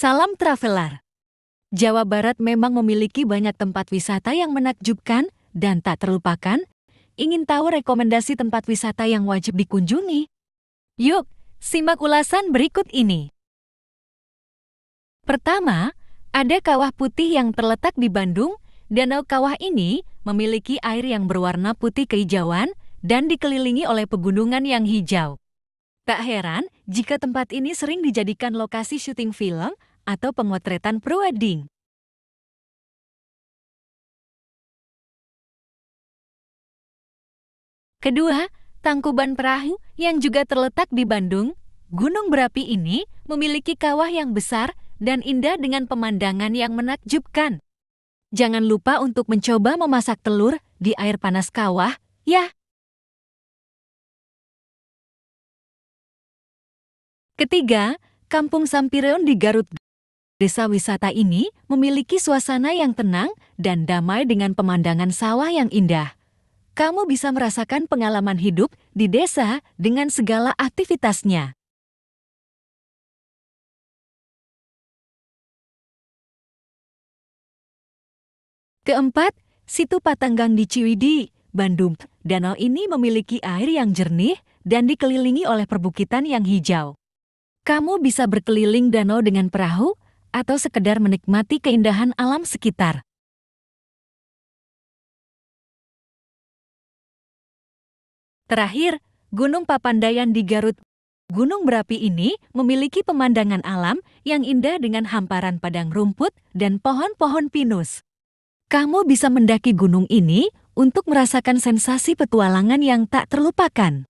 Salam traveler. Jawa Barat memang memiliki banyak tempat wisata yang menakjubkan dan tak terlupakan. Ingin tahu rekomendasi tempat wisata yang wajib dikunjungi? Yuk, simak ulasan berikut ini. Pertama, ada Kawah Putih yang terletak di Bandung. Danau Kawah ini memiliki air yang berwarna putih kehijauan dan dikelilingi oleh pegunungan yang hijau. Tak heran jika tempat ini sering dijadikan lokasi syuting film atau pemotretan prewedding. Kedua, Tangkuban Perahu yang juga terletak di Bandung, Gunung Berapi ini memiliki kawah yang besar dan indah dengan pemandangan yang menakjubkan. Jangan lupa untuk mencoba memasak telur di air panas kawah, ya. Ketiga, Kampung Sampireon di Garut Desa wisata ini memiliki suasana yang tenang dan damai dengan pemandangan sawah yang indah. Kamu bisa merasakan pengalaman hidup di desa dengan segala aktivitasnya. Keempat, Situ Patanggang di Ciwidi, Bandung. Danau ini memiliki air yang jernih dan dikelilingi oleh perbukitan yang hijau. Kamu bisa berkeliling danau dengan perahu atau sekedar menikmati keindahan alam sekitar. Terakhir, Gunung Papandayan di Garut. Gunung berapi ini memiliki pemandangan alam yang indah dengan hamparan padang rumput dan pohon-pohon pinus. Kamu bisa mendaki gunung ini untuk merasakan sensasi petualangan yang tak terlupakan.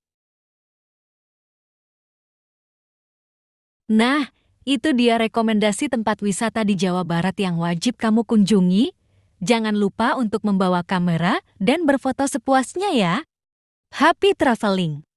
Nah, itu dia rekomendasi tempat wisata di Jawa Barat yang wajib kamu kunjungi. Jangan lupa untuk membawa kamera dan berfoto sepuasnya ya. Happy traveling!